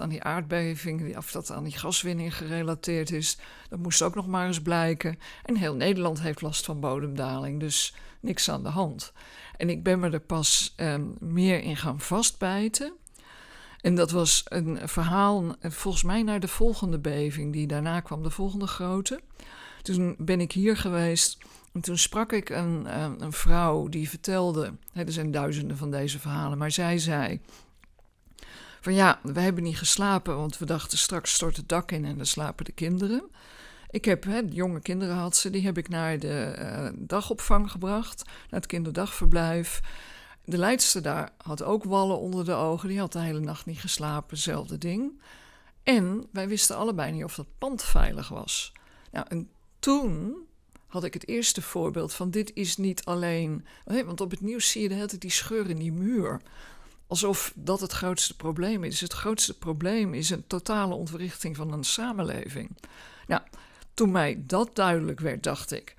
aan die aardbeving, of dat aan die gaswinning gerelateerd is. Dat moest ook nog maar eens blijken. En heel Nederland heeft last van bodemdaling, dus niks aan de hand. En ik ben me er pas ehm, meer in gaan vastbijten. En dat was een verhaal, eh, volgens mij, naar de volgende beving, die daarna kwam, de volgende grote. Toen ben ik hier geweest en toen sprak ik een, ehm, een vrouw die vertelde, er zijn duizenden van deze verhalen, maar zij zei van ja, wij hebben niet geslapen, want we dachten straks stort het dak in en dan slapen de kinderen. Ik heb hè, jonge kinderen had ze, die heb ik naar de eh, dagopvang gebracht, naar het kinderdagverblijf. De leidster daar had ook wallen onder de ogen, die had de hele nacht niet geslapen, hetzelfde ding. En wij wisten allebei niet of dat pand veilig was. Nou, en toen had ik het eerste voorbeeld van dit is niet alleen. Want op het nieuws zie je de hele tijd die scheur in die muur alsof dat het grootste probleem is. Het grootste probleem is een totale ontwrichting van een samenleving. Nou, toen mij dat duidelijk werd, dacht ik,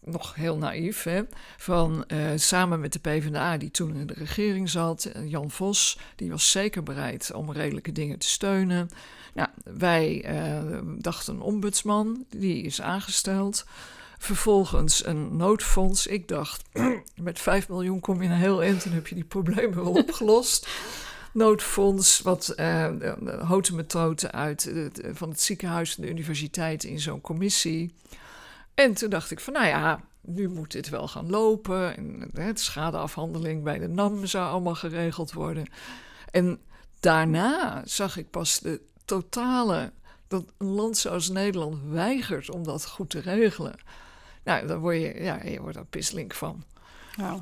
nog heel naïef, hè, van eh, samen met de PvdA die toen in de regering zat, eh, Jan Vos, die was zeker bereid om redelijke dingen te steunen. Nou, wij uh, eh, dachten een ombudsman, die is aangesteld. Vervolgens een noodfonds. Ik dacht, met 5 miljoen kom je naar heel eind en heb je die problemen wel opgelost. Noodfonds, wat uh, houten methode uit eh, van het ziekenhuis en de universiteit in zo'n commissie. En toen dacht ik van, nou ja, nu moet dit wel gaan lopen. En het schadeafhandeling bij de NAM zou allemaal geregeld worden. En daarna zag ik pas de totale dat een land zoals Nederland weigert om dat goed te regelen. Nou, dan word je, ja, je wordt daar pisslink van. Nou.